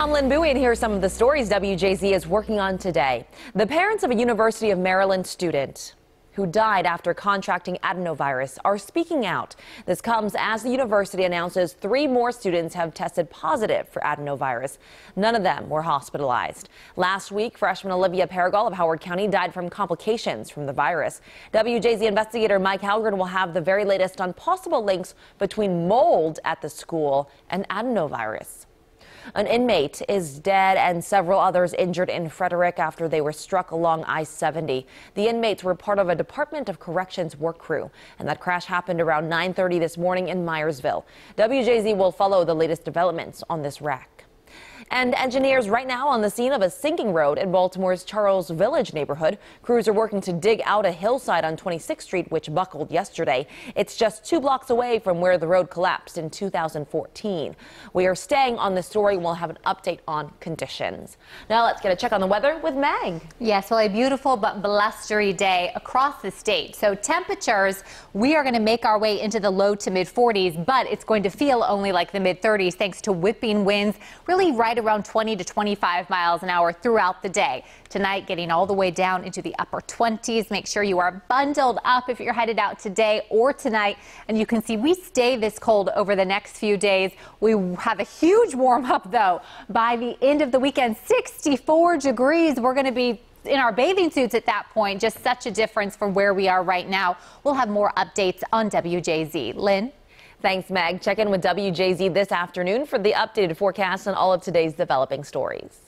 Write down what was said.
I'm Lynn Bowie, and here are some of the stories WJZ is working on today. The parents of a University of Maryland student who died after contracting adenovirus are speaking out. This comes as the university announces three more students have tested positive for adenovirus. None of them were hospitalized. Last week, freshman Olivia Paragol of Howard County died from complications from the virus. WJZ investigator Mike Halgren will have the very latest on possible links between mold at the school and adenovirus. An inmate is dead and several others injured in Frederick after they were struck along I 70. The inmates were part of a Department of Corrections work crew, and that crash happened around 9.30 this morning in Myersville. WJZ will follow the latest developments on this wreck. And engineers right now on the scene of a sinking road in Baltimore's Charles Village neighborhood. Crews are working to dig out a hillside on 26th Street, which buckled yesterday. It's just two blocks away from where the road collapsed in 2014. We are staying on the story and we'll have an update on conditions. Now let's get a check on the weather with Meg. Yes, well, a beautiful but blustery day across the state. So temperatures, we are going to make our way into the low to mid 40s, but it's going to feel only like the mid 30s thanks to whipping winds. Really right around 20 to 25 miles an hour throughout the day. Tonight, getting all the way down into the upper 20s. Make sure you are bundled up if you're headed out today or tonight. And you can see we stay this cold over the next few days. We have a huge warm up, though. By the end of the weekend, 64 degrees. We're going to be in our bathing suits at that point. Just such a difference from where we are right now. We'll have more updates on WJZ. Lynn? Thanks, Meg. Check in with WJZ this afternoon for the updated forecast and all of today's developing stories.